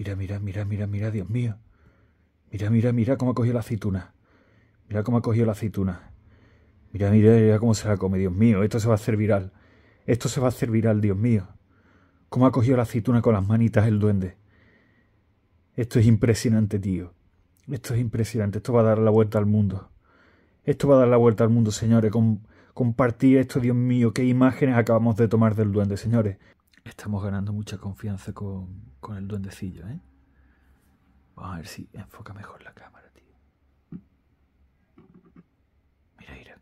Mira, mira, mira, mira, mira, Dios mío. Mira, mira, mira cómo ha cogido la aceituna. Mira cómo ha cogido la aceituna. Mira, mira, mira cómo se la come, Dios mío. Esto se va a hacer viral. Esto se va a hacer viral, Dios mío. Cómo ha cogido la aceituna con las manitas el duende. Esto es impresionante, tío. Esto es impresionante. Esto va a dar la vuelta al mundo. Esto va a dar la vuelta al mundo, señores. compartir esto, Dios mío. Qué imágenes acabamos de tomar del duende, señores. Estamos ganando mucha confianza con, el duendecillo, ¿eh? Vamos a ver si enfoca mejor la cámara, tío. Mira, mira.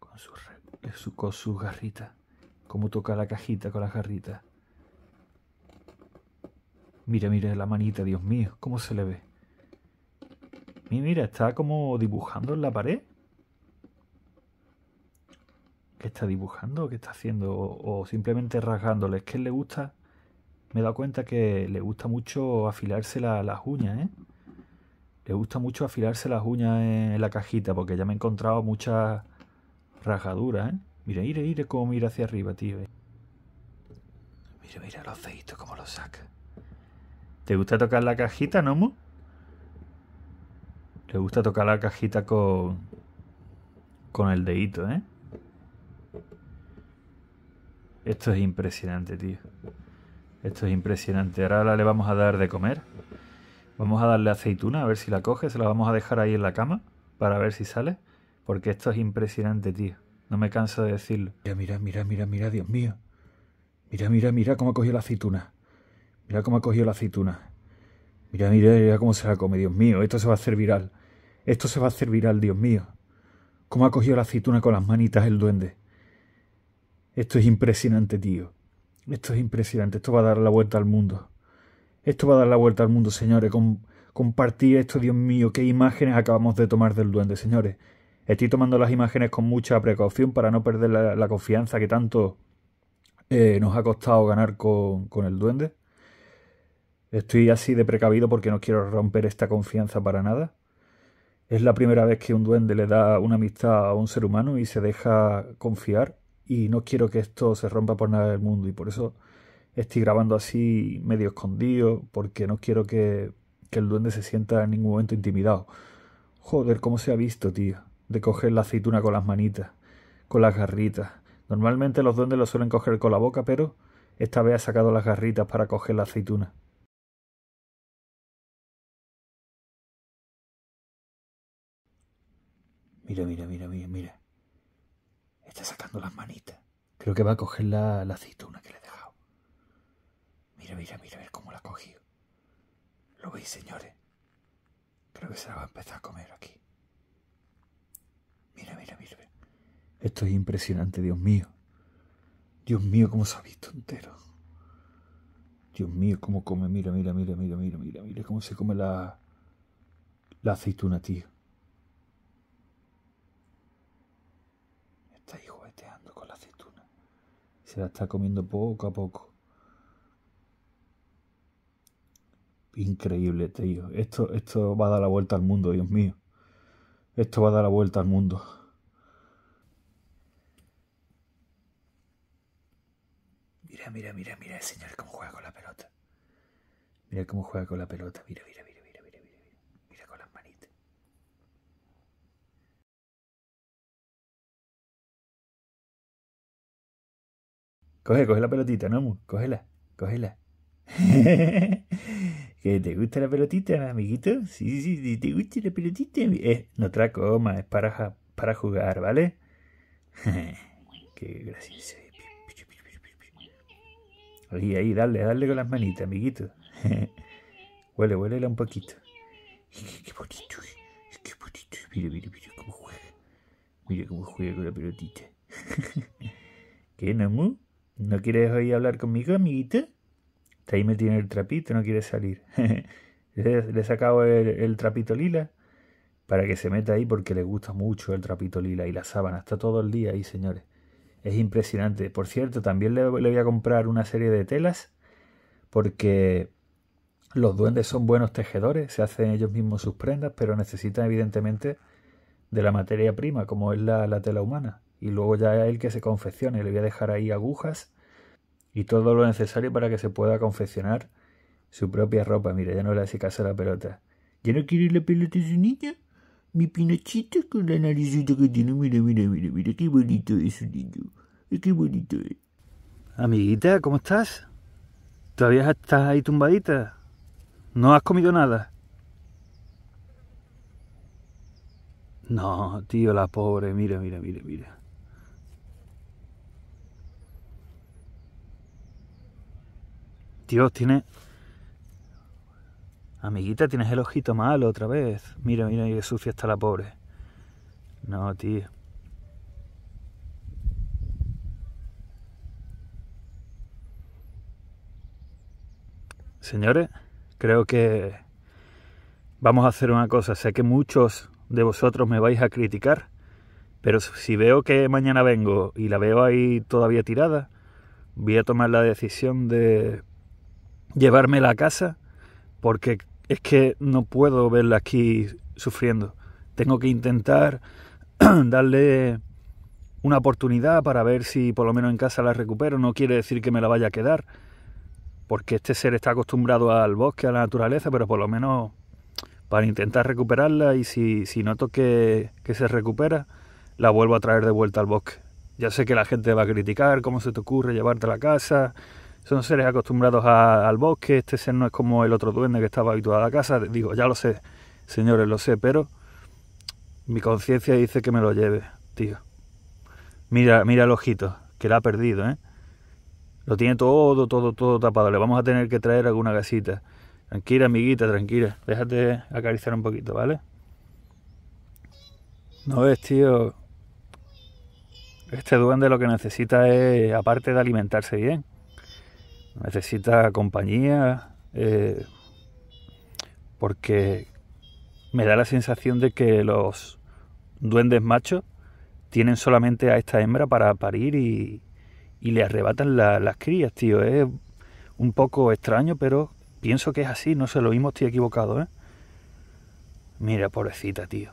con sus, eh, con sus garritas. Cómo toca la cajita con las garritas. Mira, mira la manita, Dios mío, cómo se le ve. Mira, está como dibujando en la pared. ¿Qué está dibujando? ¿Qué está haciendo? O, simplemente rasgándole. Es que le gusta? Me he dado cuenta que le gusta mucho afilarse las uñas, ¿eh? Le gusta mucho afilarse las uñas en, la cajita, porque ya me he encontrado muchas rasgaduras, ¿eh? Mira, mire, mire cómo mira hacia arriba, tío. ¿eh? Mira, mira los deditos, cómo los saca. ¿Te gusta tocar la cajita, Nomo? Le gusta tocar la cajita con, con el dedito, ¿eh? Esto es impresionante, tío. Esto es impresionante. Ahora, le vamos a dar de comer. Vamos a darle aceituna, a ver si la coge. Se la vamos a dejar ahí en la cama para ver si sale. Porque esto es impresionante, tío. No me canso de decirlo. Mira, mira, mira, mira, mira, Dios mío. Mira, mira, mira cómo ha cogido la aceituna. Mira cómo ha cogido la aceituna. Mira, mira, mira cómo se la come, Dios mío. Esto se va a hacer viral. Esto se va a hacer viral, Dios mío. Cómo ha cogido la aceituna con las manitas el duende. Esto es impresionante, tío. Esto es impresionante. Esto va a dar la vuelta al mundo. Esto va a dar la vuelta al mundo, señores. compartir esto, Dios mío, qué imágenes acabamos de tomar del duende, señores. Estoy tomando las imágenes con mucha precaución para no perder la, confianza que tanto eh, nos ha costado ganar con, con el duende. Estoy así de precavido porque no quiero romper esta confianza para nada. Es la primera vez que un duende le da una amistad a un ser humano y se deja confiar y no quiero que esto se rompa por nada del mundo y por eso estoy grabando así medio escondido porque no quiero que, el duende se sienta en ningún momento intimidado. Joder, cómo se ha visto, tío, de coger la aceituna con las manitas, con las garritas. Normalmente los duendes lo suelen coger con la boca, pero esta vez ha sacado las garritas para coger la aceituna. Mira, mira, mira, mira, mira. Está sacando las manitas. Creo que va a coger la, aceituna que le he dejado. Mira, mira, mira, ver cómo la ha cogido. ¿Lo veis, señores? Creo que se la va a empezar a comer aquí. Mira, mira, mira. Esto es impresionante, Dios mío. Dios mío, cómo se ha visto entero. Dios mío, cómo come. Mira, mira, mira, mira, mira, mira, mira cómo se come la, la aceituna, tío. se la está comiendo poco a poco. Increíble, tío. Esto, esto va a dar la vuelta al mundo, Dios mío. Esto va a dar la vuelta al mundo. Mira, mira, mira, mira el señor cómo juega con la pelota. Mira cómo juega con la pelota, mira, mira, mira. Coge, coge la pelotita, Nomu. Cógela, cógela. ¿Que te gusta la pelotita, amiguito? Sí, sí, sí, te gusta la pelotita. Eh, no te es para, para jugar, ¿vale? Qué gracioso. Ahí, ahí, dale, dale con las manitas, amiguito. huele, huele un poquito. Qué bonito, qué bonito. Mira, mira, mira cómo juega. Mira cómo juega con la pelotita. ¿Qué, Namu? ¿No quieres hoy hablar conmigo, amiguita? Ahí me tiene el trapito, no quiere salir. le he sacado el, trapito lila para que se meta ahí porque le gusta mucho el trapito lila y la sábana. Está todo el día ahí, señores. Es impresionante. Por cierto, también le, voy a comprar una serie de telas porque los duendes son buenos tejedores, se hacen ellos mismos sus prendas, pero necesitan evidentemente de la materia prima, como es la tela humana y luego ya es el que se confeccione. Le voy a dejar ahí agujas y todo lo necesario para que se pueda confeccionar su propia ropa. Mira, ya no le hace caso a la pelota. ¿Ya no quiere la pelota su niña? Mi pinochito con la naricita que tiene. Mira, mira, mira, mira, qué bonito es su niño. Qué bonito es. Amiguita, ¿cómo estás? ¿Todavía estás ahí tumbadita? ¿No has comido nada? No, tío, la pobre, mira, mira, mira, mira. Dios, tiene... Amiguita, tienes el ojito malo otra vez. Mira, mira, qué sucia está la pobre. No, tío. Señores, creo que vamos a hacer una cosa. Sé que muchos de vosotros me vais a criticar, pero si veo que mañana vengo y la veo ahí todavía tirada, voy a tomar la decisión de llevármela a casa porque es que no puedo verla aquí sufriendo. Tengo que intentar darle una oportunidad para ver si por lo menos en casa la recupero. No quiere decir que me la vaya a quedar, porque este ser está acostumbrado al bosque, a la naturaleza, pero por lo menos para intentar recuperarla y si, si noto que, que se recupera, la vuelvo a traer de vuelta al bosque. Ya sé que la gente va a criticar, cómo se te ocurre llevarte a la casa, son seres acostumbrados al bosque, este ser no es como el otro duende que estaba habituado a la casa. Digo, ya lo sé, señores, lo sé, pero mi conciencia dice que me lo lleve, tío. Mira, mira el ojito, que la ha perdido, ¿eh? Lo tiene todo, todo, todo tapado. Le vamos a tener que traer alguna casita. Tranquila, amiguita, tranquila. Déjate acariciar un poquito, ¿vale? No ves, tío. Este duende lo que necesita es, aparte de alimentarse bien, necesita compañía, eh, porque me da la sensación de que los duendes machos tienen solamente a esta hembra para parir y, y le arrebatan las crías, tío. Es un poco extraño, pero pienso que es así, no sé, lo mismo estoy equivocado, ¿eh? Mira, pobrecita, tío.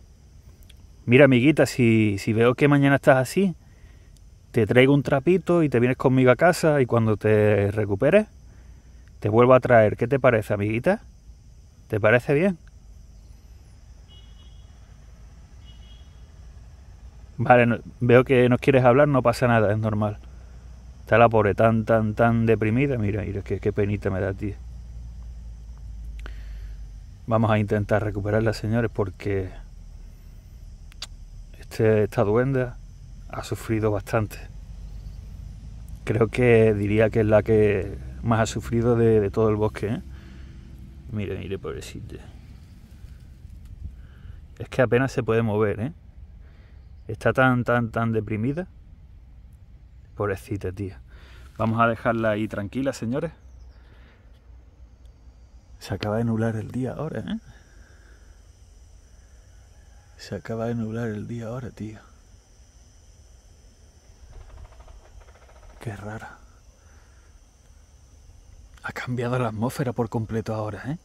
Mira, amiguita, si, si veo que mañana estás así, te traigo un trapito y te vienes conmigo a casa y cuando te recuperes, te vuelvo a traer. ¿Qué te parece, amiguita? ¿Te parece bien? Vale, veo que nos quieres hablar, no pasa nada, es normal. Está la pobre tan, tan, tan deprimida. Mira, mira, qué, qué penita me da, a ti. Vamos a intentar recuperarla, señores, porque este, esta duenda ha sufrido bastante. Creo que diría que es la que más ha sufrido de, todo el bosque. ¿eh? Mire, mire, pobrecite. Es que apenas se puede mover, ¿eh? Está tan, tan, tan deprimida. Pobrecita, tía. Vamos a dejarla ahí tranquila, señores. Se acaba de nublar el día ahora, ¿eh? Se acaba de nublar el día ahora, tío. Qué rara. Ha cambiado la atmósfera por completo ahora, ¿eh?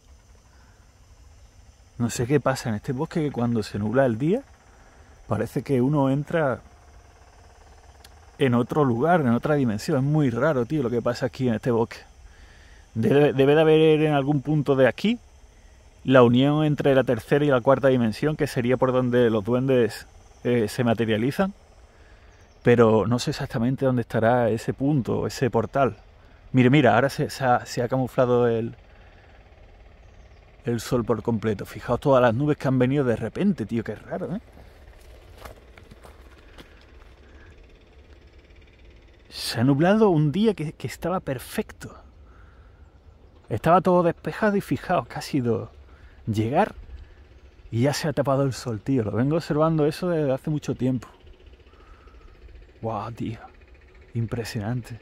No sé qué pasa en este bosque que cuando se nubla el día parece que uno entra en otro lugar, en otra dimensión. Es muy raro, tío, lo que pasa aquí en este bosque. Debe, de haber en algún punto de aquí la unión entre la tercera y la cuarta dimensión, que sería por donde los duendes eh, se materializan pero no sé exactamente dónde estará ese punto, ese portal. Mire, mira, ahora se, ha, camuflado el, el sol por completo. Fijaos todas las nubes que han venido de repente, tío, qué raro, ¿eh? Se ha nublado un día que, que estaba perfecto. Estaba todo despejado y fijaos, que ha sido llegar y ya se ha tapado el sol, tío. Lo vengo observando eso desde hace mucho tiempo. Wow, tío. Impresionante.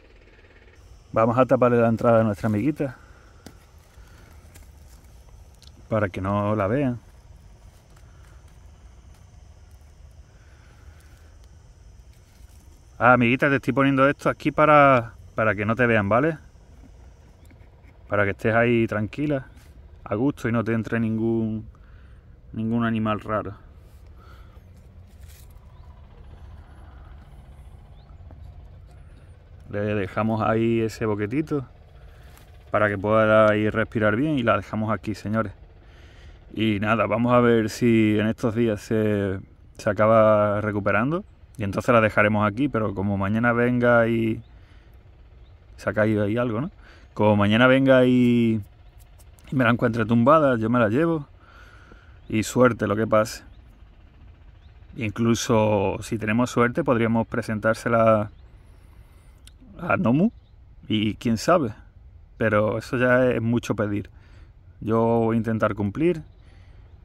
Vamos a taparle la entrada a nuestra amiguita. Para que no la vean. Ah, amiguita, te estoy poniendo esto aquí para, para que no te vean, ¿vale? Para que estés ahí tranquila, a gusto y no te entre ningún, ningún animal raro. Le dejamos ahí ese boquetito para que pueda ir respirar bien y la dejamos aquí, señores. Y nada, vamos a ver si en estos días se, acaba recuperando y entonces la dejaremos aquí, pero como mañana venga y... Se ha caído ahí algo, ¿no? Como mañana venga y me la encuentre tumbada, yo me la llevo y suerte lo que pase. Incluso si tenemos suerte podríamos presentársela a Nomu y quién sabe. Pero eso ya es mucho pedir. Yo voy a intentar cumplir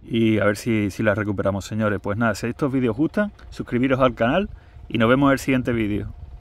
y a ver si, si las recuperamos, señores. Pues nada, si estos vídeos gustan, suscribiros al canal y nos vemos en el siguiente vídeo.